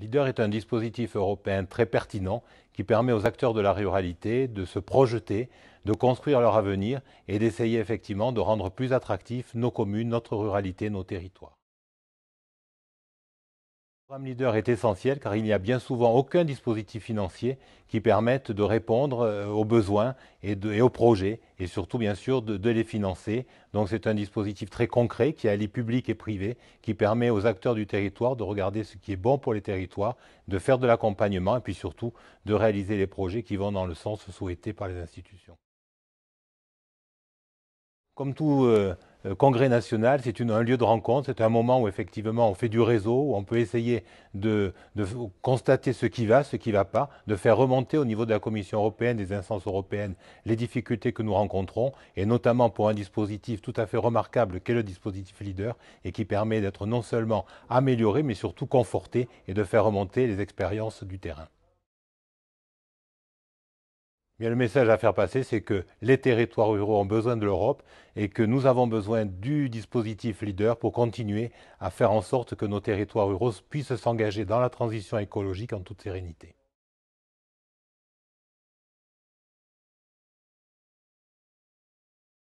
Leader est un dispositif européen très pertinent qui permet aux acteurs de la ruralité de se projeter, de construire leur avenir et d'essayer effectivement de rendre plus attractifs nos communes, notre ruralité, nos territoires. Le programme leader est essentiel car il n'y a bien souvent aucun dispositif financier qui permette de répondre euh, aux besoins et, aux projets et surtout bien sûr de, les financer. Donc c'est un dispositif très concret qui allie public et privé, qui permet aux acteurs du territoire de regarder ce qui est bon pour les territoires, de faire de l'accompagnement et puis surtout de réaliser les projets qui vont dans le sens souhaité par les institutions. Comme tout euh, euh, congrès national, c'est un lieu de rencontre, c'est un moment où effectivement on fait du réseau, où on peut essayer de, de constater ce qui va, ce qui ne va pas, de faire remonter au niveau de la Commission européenne, des instances européennes, les difficultés que nous rencontrons, et notamment pour un dispositif tout à fait remarquable qu'est le dispositif leader, et qui permet d'être non seulement amélioré, mais surtout conforté et de faire remonter les expériences du terrain le message à faire passer, c'est que les territoires ruraux ont besoin de l'Europe et que nous avons besoin du dispositif leader pour continuer à faire en sorte que nos territoires ruraux puissent s'engager dans la transition écologique en toute sérénité.